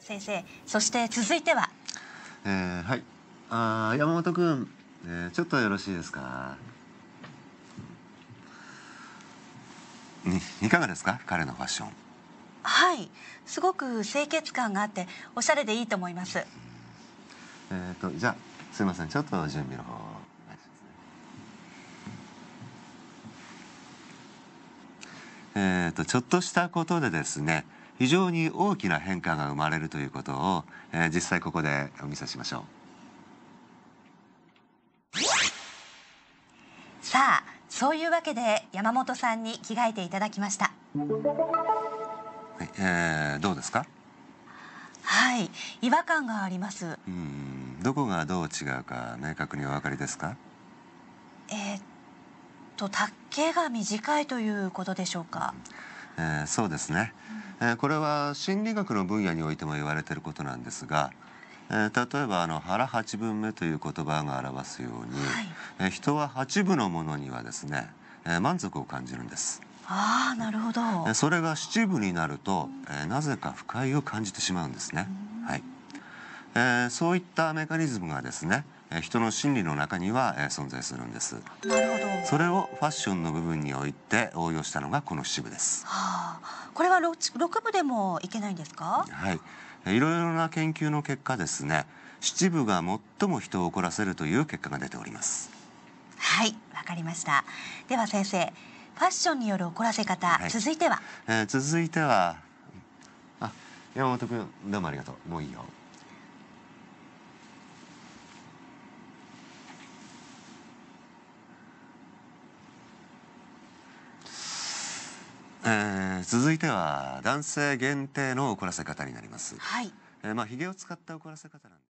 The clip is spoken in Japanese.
先生そして続いてはえー、はいあ山本君、えー、ちょっとよろしいですかいかがですか彼のファッションはいすごく清潔感があっておしゃれでいいと思いますえっ、ー、とじゃあすいませんちょっと準備の方えーと、ちょっとしたことでですね非常に大きな変化が生まれるということを、えー、実際ここでお見せしましょうさあそういうわけで山本さんに着替えていただきました、はいえー、どうですかはい違和感がありますうんどこがどう違うか明確にお分かりですかえー、っと丈が短いということでしょうか。えー、そうですね、えー、これは心理学の分野においても言われていることなんですが、えー、例えばあの腹八分目という言葉が表すように、はい、えー、人は八分のものにはですね、えー、満足を感じるんです。ああなるほど。えそれが七分になると、えー、なぜか不快を感じてしまうんですね。はい。えー、そういったメカニズムがですね、人の心理の中には存在するんですなるほどそれをファッションの部分において応用したのがこの七部です、はあ、これは六6部でもいけないんですかはいいろいろな研究の結果ですね七部が最も人を怒らせるという結果が出ておりますはいわかりましたでは先生ファッションによる怒らせ方、はい、続いては、えー、続いてはあ山本君どうもありがとうもういいよえー、続いては男性限定の怒らせ方になります。はい。えー、まあひげを使った怒らせ方なんです。